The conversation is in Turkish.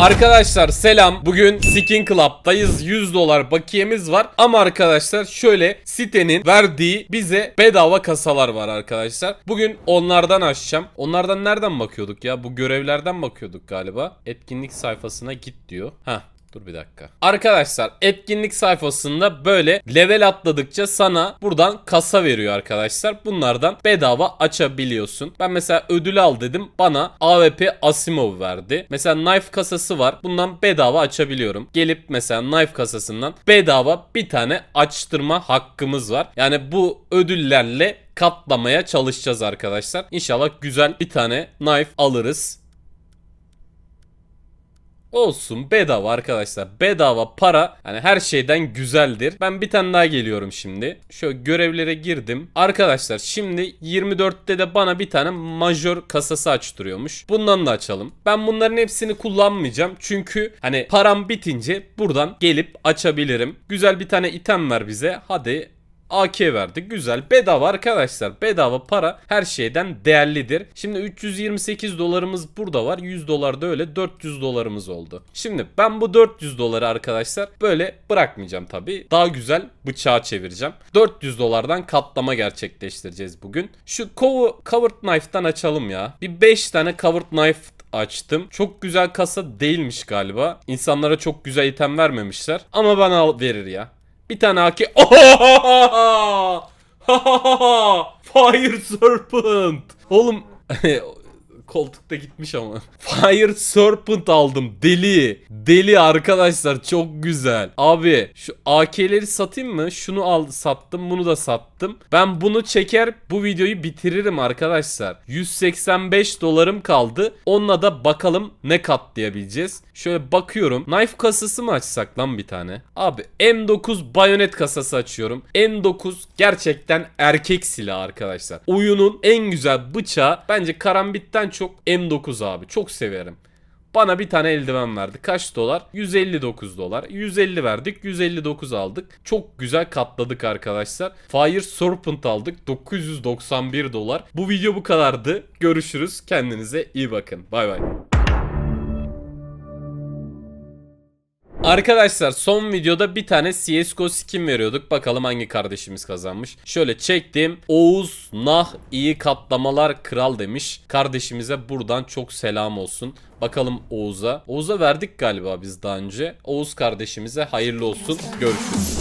Arkadaşlar selam. Bugün Skin Club'dayız. 100 dolar bakiyemiz var. Ama arkadaşlar şöyle sitenin verdiği bize bedava kasalar var arkadaşlar. Bugün onlardan açacağım. Onlardan nereden bakıyorduk ya? Bu görevlerden bakıyorduk galiba. Etkinlik sayfasına git diyor. Ha Dur bir dakika. Arkadaşlar etkinlik sayfasında böyle level atladıkça sana buradan kasa veriyor arkadaşlar. Bunlardan bedava açabiliyorsun. Ben mesela ödül al dedim. Bana AWP Asimov verdi. Mesela knife kasası var. Bundan bedava açabiliyorum. Gelip mesela knife kasasından bedava bir tane açtırma hakkımız var. Yani bu ödüllerle katlamaya çalışacağız arkadaşlar. İnşallah güzel bir tane knife alırız Olsun bedava arkadaşlar. Bedava para hani her şeyden güzeldir. Ben bir tane daha geliyorum şimdi. Şöyle görevlere girdim. Arkadaşlar şimdi 24'te de bana bir tane major kasası açtırıyormuş. Bundan da açalım. Ben bunların hepsini kullanmayacağım. Çünkü hani param bitince buradan gelip açabilirim. Güzel bir tane item ver bize. Hadi AK verdi, Güzel. Bedava arkadaşlar. Bedava para her şeyden değerlidir. Şimdi 328 dolarımız burada var. 100 dolar da öyle 400 dolarımız oldu. Şimdi ben bu 400 doları arkadaşlar böyle bırakmayacağım tabi, Daha güzel bıçağa çevireceğim. 400 dolardan katlama gerçekleştireceğiz bugün. Şu covered knife'dan açalım ya. Bir 5 tane covered knife açtım. Çok güzel kasa değilmiş galiba. İnsanlara çok güzel item vermemişler. Ama bana verir ya. Bir tane AK. Fire Serpent. Oğlum hani Koltukta gitmiş ama. Fire Serpent aldım. Deli. Deli arkadaşlar. Çok güzel. Abi şu AK'leri satayım mı? Şunu al sattım. Bunu da sattım. Ben bunu çeker bu videoyu bitiririm arkadaşlar. 185 dolarım kaldı. Onunla da bakalım ne katlayabileceğiz. Şöyle bakıyorum. Knife kasası mı açsak lan bir tane? Abi M9 bayonet kasası açıyorum. M9 gerçekten erkek silahı arkadaşlar. Oyunun en güzel bıçağı bence karambitten çok çok M9 abi. Çok severim. Bana bir tane eldiven verdi. Kaç dolar? 159 dolar. 150 verdik. 159 aldık. Çok güzel katladık arkadaşlar. Fire Serpent aldık. 991 dolar. Bu video bu kadardı. Görüşürüz. Kendinize iyi bakın. Bay bay. Arkadaşlar son videoda bir tane CSGO skin veriyorduk. Bakalım hangi kardeşimiz kazanmış. Şöyle çektim. Oğuz Nah iyi katlamalar kral demiş. Kardeşimize buradan çok selam olsun. Bakalım Oğuz'a. Oğuz'a verdik galiba biz daha önce. Oğuz kardeşimize hayırlı olsun. Görüşürüz.